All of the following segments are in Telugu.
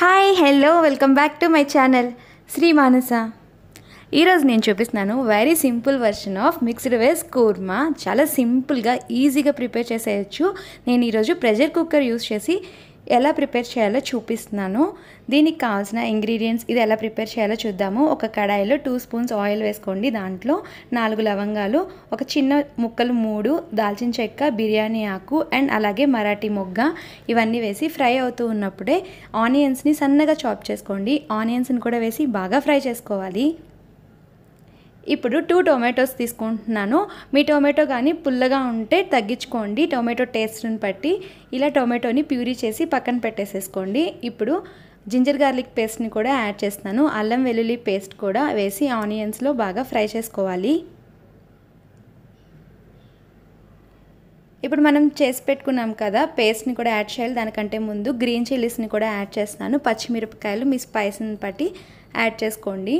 hi hello welcome back to my channel Shri Manasa ఈరోజు నేను చూపిస్తున్నాను very simple version of mixed veg kurma చాలా సింపుల్గా ఈజీగా ప్రిపేర్ చేసేయచ్చు నేను ఈరోజు ప్రెషర్ కుక్కర్ యూస్ చేసి ఎలా ప్రిపేర్ చేయాలో చూపిస్తున్నాను దీనికి కావాల్సిన ఇంగ్రీడియంట్స్ ఇది ఎలా ప్రిపేర్ చేయాలో చూద్దాము ఒక కడాయిలో టూ స్పూన్స్ ఆయిల్ వేసుకోండి దాంట్లో నాలుగు లవంగాలు ఒక చిన్న ముక్కలు మూడు దాల్చిన చెక్క బిర్యానీ ఆకు అండ్ అలాగే మరాఠీ మొగ్గ ఇవన్నీ వేసి ఫ్రై అవుతూ ఉన్నప్పుడే ఆనియన్స్ని సన్నగా చాప్ చేసుకోండి ఆనియన్స్ని కూడా వేసి బాగా ఫ్రై చేసుకోవాలి ఇప్పుడు టూ టొమాటోస్ తీసుకుంటున్నాను మీ టొమాటో కానీ పుల్లగా ఉంటే తగ్గించుకోండి టొమాటో టేస్ట్ని బట్టి ఇలా టొమాటోని ప్యూరీ చేసి పక్కన పెట్టేసేసుకోండి ఇప్పుడు జింజర్ గార్లిక్ పేస్ట్ని కూడా యాడ్ చేస్తున్నాను అల్లం వెల్లుల్లి పేస్ట్ కూడా వేసి ఆనియన్స్లో బాగా ఫ్రై చేసుకోవాలి ఇప్పుడు మనం చేసి పెట్టుకున్నాం కదా పేస్ట్ని కూడా యాడ్ చేయాలి దానికంటే ముందు గ్రీన్ చిల్లీస్ని కూడా యాడ్ చేస్తున్నాను పచ్చిమిరపకాయలు మీ స్పైస్ని బట్టి యాడ్ చేసుకోండి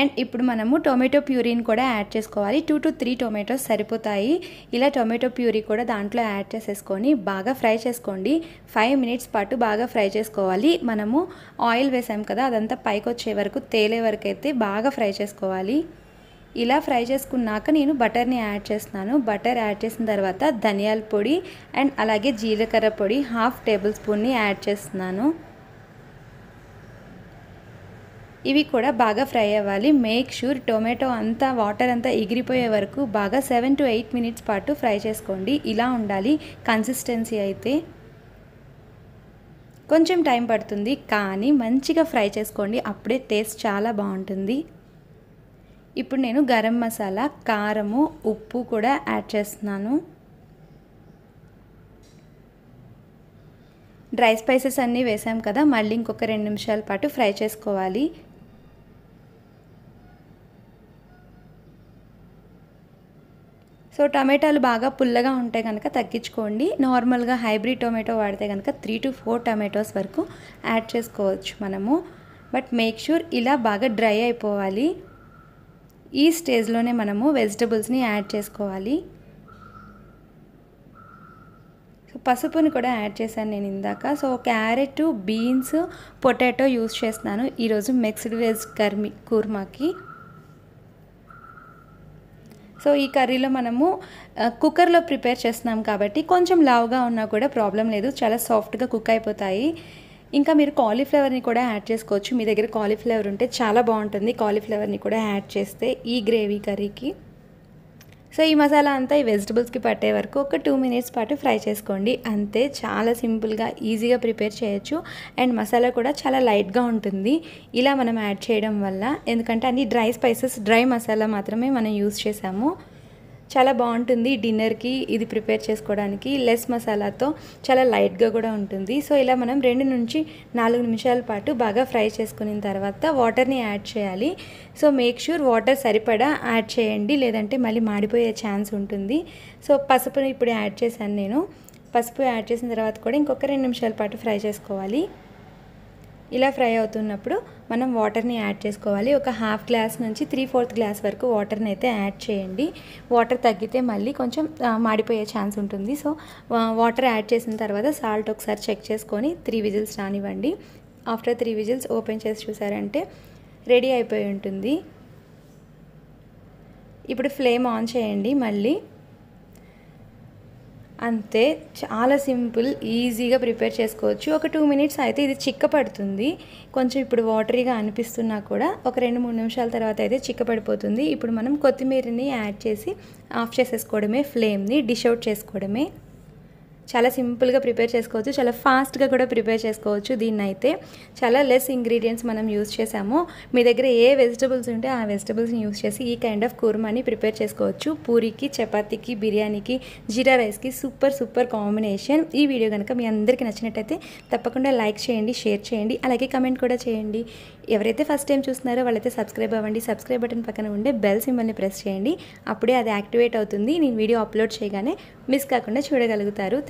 అండ్ ఇప్పుడు మనము టొమాటో ప్యూరీని కూడా యాడ్ చేసుకోవాలి టూ టు త్రీ టొమాటోస్ సరిపోతాయి ఇలా టొమాటో ప్యూరీ కూడా దాంట్లో యాడ్ చేసేసుకొని బాగా ఫ్రై చేసుకోండి ఫైవ్ మినిట్స్ పాటు బాగా ఫ్రై చేసుకోవాలి మనము ఆయిల్ వేసాం కదా అదంతా పైకి వచ్చే వరకు తేలే వరకు అయితే బాగా ఫ్రై చేసుకోవాలి ఇలా ఫ్రై చేసుకున్నాక నేను బటర్ని యాడ్ చేస్తున్నాను బటర్ యాడ్ చేసిన తర్వాత ధనియాల పొడి అండ్ అలాగే జీలకర్ర పొడి హాఫ్ టేబుల్ స్పూన్ని యాడ్ చేస్తున్నాను ఇవి కూడా బాగా ఫ్రై అవ్వాలి మేక్ షూర్ టొమాటో అంతా వాటర్ అంతా ఎగిరిపోయే వరకు బాగా సెవెన్ టు ఎయిట్ మినిట్స్ పాటు ఫ్రై చేసుకోండి ఇలా ఉండాలి కన్సిస్టెన్సీ అయితే కొంచెం టైం పడుతుంది కానీ మంచిగా ఫ్రై చేసుకోండి అప్పుడే టేస్ట్ చాలా బాగుంటుంది ఇప్పుడు నేను గరం మసాలా కారము ఉప్పు కూడా యాడ్ చేస్తున్నాను డ్రై స్పైసెస్ అన్నీ వేసాం కదా మళ్ళీ ఇంకొక రెండు నిమిషాల పాటు ఫ్రై చేసుకోవాలి సో టమాటాలు బాగా పుల్లగా ఉంటే కనుక తగ్గించుకోండి నార్మల్గా హైబ్రిడ్ టొమాటో వాడితే కనుక త్రీ టు ఫోర్ టమాటోస్ వరకు యాడ్ చేసుకోవచ్చు మనము బట్ మేక్ షూర్ ఇలా బాగా డ్రై అయిపోవాలి ఈ స్టేజ్లోనే మనము వెజిటబుల్స్ని యాడ్ చేసుకోవాలి సో పసుపుని కూడా యాడ్ చేశాను నేను ఇందాక so carrot beans potato use చేస్తున్నాను ఈరోజు మిక్స్డ్ వెజ్ కర్మీ కూర్మాకి సో ఈ కర్రీలో మనము కుక్కర్లో ప్రిపేర్ చేస్తున్నాం కాబట్టి కొంచెం లావుగా ఉన్నా కూడా ప్రాబ్లం లేదు చాలా సాఫ్ట్గా కుక్ అయిపోతాయి ఇంకా మీరు కాలీఫ్లవర్ని కూడా యాడ్ చేసుకోవచ్చు మీ దగ్గర కాలీఫ్లవర్ ఉంటే చాలా బాగుంటుంది కాలీఫ్లవర్ని కూడా యాడ్ చేస్తే ఈ గ్రేవీ కర్రీకి సో ఈ మసాలా అంతా ఈ వెజిటబుల్స్కి పట్టే వరకు ఒక టూ మినిట్స్ పాటు ఫ్రై చేసుకోండి అంతే చాలా సింపుల్గా ఈజీగా ప్రిపేర్ చేయొచ్చు అండ్ మసాలా కూడా చాలా లైట్గా ఉంటుంది ఇలా మనం యాడ్ చేయడం వల్ల ఎందుకంటే అన్ని డ్రై స్పైసెస్ డ్రై మసాలా మాత్రమే మనం యూస్ చేసాము చాలా బాగుంటుంది డిన్నర్కి ఇది ప్రిపేర్ చేసుకోవడానికి లెస్ మసాలాతో చాలా లైట్గా కూడా ఉంటుంది సో ఇలా మనం రెండు నుంచి నాలుగు నిమిషాల పాటు బాగా ఫ్రై చేసుకున్న తర్వాత వాటర్ని యాడ్ చేయాలి సో మేక్ షూర్ వాటర్ సరిపడా యాడ్ చేయండి లేదంటే మళ్ళీ మాడిపోయే ఛాన్స్ ఉంటుంది సో పసుపుని ఇప్పుడు యాడ్ చేశాను నేను పసుపు యాడ్ చేసిన తర్వాత కూడా ఇంకొక రెండు నిమిషాల పాటు ఫ్రై చేసుకోవాలి ఇలా ఫ్రై అవుతున్నప్పుడు మనం వాటర్ని యాడ్ చేసుకోవాలి ఒక హాఫ్ గ్లాస్ నుంచి త్రీ ఫోర్త్ గ్లాస్ వరకు వాటర్ని అయితే యాడ్ చేయండి వాటర్ తగ్గితే మళ్ళీ కొంచెం మాడిపోయే ఛాన్స్ ఉంటుంది సో వాటర్ యాడ్ చేసిన తర్వాత సాల్ట్ ఒకసారి చెక్ చేసుకొని త్రీ విజిల్స్ రానివ్వండి ఆఫ్టర్ త్రీ విజిల్స్ ఓపెన్ చేసి చూసారంటే రెడీ అయిపోయి ఉంటుంది ఇప్పుడు ఫ్లేమ్ ఆన్ చేయండి మళ్ళీ అంతే చాలా సింపుల్ ఈజీగా ప్రిపేర్ చేసుకోవచ్చు ఒక టూ మినిట్స్ అయితే ఇది చిక్క పడుతుంది కొంచెం ఇప్పుడు వాటరీగా అనిపిస్తున్నా కూడా ఒక రెండు మూడు నిమిషాల తర్వాత అయితే చిక్క ఇప్పుడు మనం కొత్తిమీరని యాడ్ చేసి ఆఫ్ చేసేసుకోవడమే ఫ్లేమ్ని డిష్ అవుట్ చేసుకోవడమే చాలా సింపుల్గా ప్రిపేర్ చేసుకోవచ్చు చాలా ఫాస్ట్గా కూడా ప్రిపేర్ చేసుకోవచ్చు దీన్ని అయితే చాలా లెస్ ఇంగ్రీడియంట్స్ మనం యూజ్ చేసాము మీ దగ్గర ఏ వెజిటబుల్స్ ఉంటే ఆ వెజిటబుల్స్ని యూజ్ చేసి ఈ కైండ్ ఆఫ్ కూర్మాని ప్రిపేర్ చేసుకోవచ్చు పూరికి చపాతీకి బిర్యానీకి జీరా రైస్కి సూపర్ సూపర్ కాంబినేషన్ ఈ వీడియో కనుక మీ అందరికీ నచ్చినట్టయితే తప్పకుండా లైక్ చేయండి షేర్ చేయండి అలాగే కమెంట్ కూడా చేయండి ఎవరైతే ఫస్ట్ టైం చూస్తున్నారో వాళ్ళైతే సబ్స్క్రైబ్ అవ్వండి సబ్స్క్రైబ్ బటన్ పక్కన ఉండే బెల్ సింబల్ని ప్రెస్ చేయండి అప్పుడే అది యాక్టివేట్ అవుతుంది నేను వీడియో అప్లోడ్ చేయగానే మిస్ కాకుండా చూడగలుగుతారు